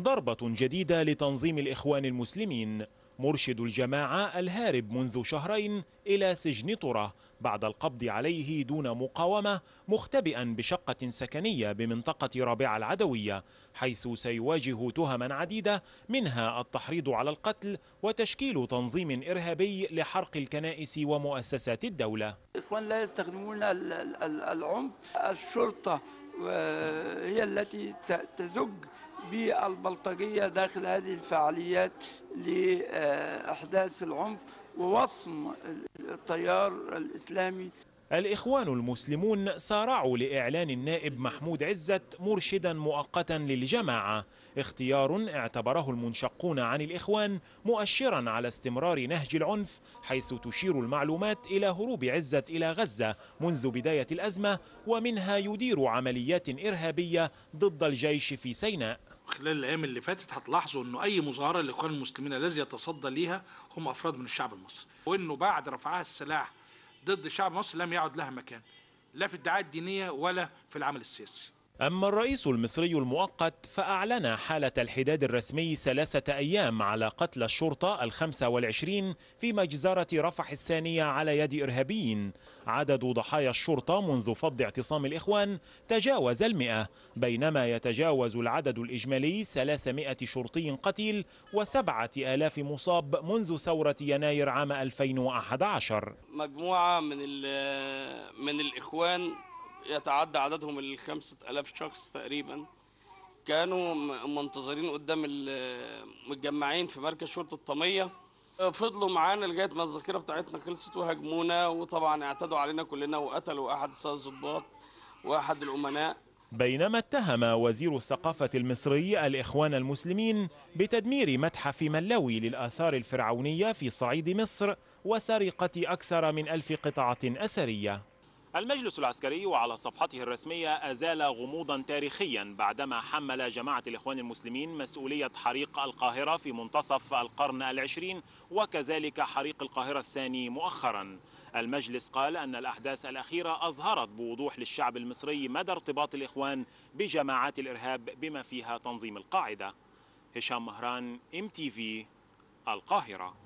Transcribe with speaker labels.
Speaker 1: ضربة جديدة لتنظيم الإخوان المسلمين مرشد الجماعة الهارب منذ شهرين إلى سجن طرة بعد القبض عليه دون مقاومة مختبئا بشقة سكنية بمنطقة رابعة العدوية حيث سيواجه تهما عديدة منها التحريض على القتل وتشكيل تنظيم إرهابي لحرق الكنائس ومؤسسات الدولة
Speaker 2: الإخوان لا يستخدمون العنف الشرطة هي التي تزج بالبلطجية داخل هذه الفعاليات لإحداث العنف ووصم التيار الإسلامي الإخوان المسلمون
Speaker 1: سارعوا لإعلان النائب محمود عزت مرشدا مؤقتا للجماعة اختيار اعتبره المنشقون عن الإخوان مؤشرا على استمرار نهج العنف حيث تشير المعلومات إلى هروب عزت إلى غزة منذ بداية الأزمة ومنها يدير عمليات إرهابية ضد الجيش في سيناء خلال
Speaker 3: الايام اللي فاتت هتلاحظوا انه اي مظاهره لاخوان المسلمين الذي يتصدى ليها هم افراد من الشعب المصري وانه بعد رفعها السلاح ضد الشعب المصري لم يعد لها مكان لا في الدعايه الدينيه ولا في العمل السياسي
Speaker 1: أما الرئيس المصري المؤقت فأعلن حالة الحداد الرسمي ثلاثة أيام على قتل الشرطة الخمسة والعشرين في مجزرة رفح الثانية على يد إرهابيين عدد ضحايا الشرطة منذ فض اعتصام الإخوان تجاوز المئة بينما يتجاوز العدد الإجمالي 300 شرطي قتيل وسبعة آلاف مصاب منذ ثورة يناير عام 2011
Speaker 4: مجموعة من, من الإخوان يتعدى عددهم ال 5000 شخص تقريبا كانوا منتظرين قدام متجمعين في مركز شرطه الطميه فضلوا معانا لغايه ما الذاكره بتاعتنا خلصت وهاجمونا وطبعا اعتدوا علينا كلنا وقتلوا احد الضباط واحد الامناء
Speaker 1: بينما اتهم وزير الثقافة المصري الإخوان المسلمين بتدمير متحف ملوي للآثار الفرعونية في صعيد مصر وسرقة أكثر من ألف قطعة أثرية المجلس العسكري وعلى صفحته الرسمية أزال غموضا تاريخيا بعدما حمل جماعة الإخوان المسلمين مسؤولية حريق القاهرة في منتصف القرن العشرين وكذلك حريق القاهرة الثاني مؤخرا المجلس قال أن الأحداث الأخيرة أظهرت بوضوح للشعب المصري مدى ارتباط الإخوان بجماعات الإرهاب بما فيها تنظيم القاعدة هشام مهران ام تي في القاهره